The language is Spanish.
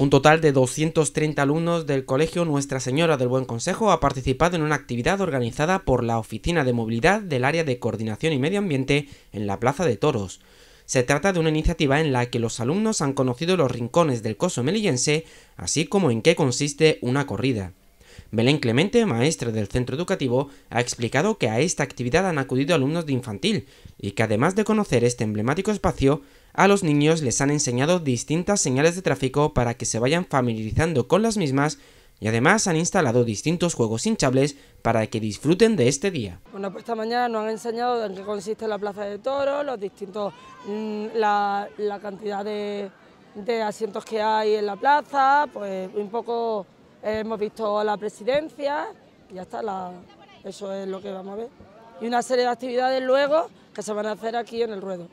Un total de 230 alumnos del Colegio Nuestra Señora del Buen Consejo ha participado en una actividad organizada por la Oficina de Movilidad del Área de Coordinación y Medio Ambiente en la Plaza de Toros. Se trata de una iniciativa en la que los alumnos han conocido los rincones del coso melillense, así como en qué consiste una corrida. Belén Clemente, maestra del centro educativo, ha explicado que a esta actividad han acudido alumnos de infantil y que además de conocer este emblemático espacio, a los niños les han enseñado distintas señales de tráfico para que se vayan familiarizando con las mismas y además han instalado distintos juegos hinchables para que disfruten de este día. Bueno, pues esta mañana nos han enseñado en qué consiste la plaza de toros, los distintos, mm, la, cantidad de, asientos que hay en la plaza, pues un poco eh, hemos visto la presidencia, y ya está, eso es lo que vamos a ver. Y una serie de actividades luego que se van a hacer aquí en el ruedo.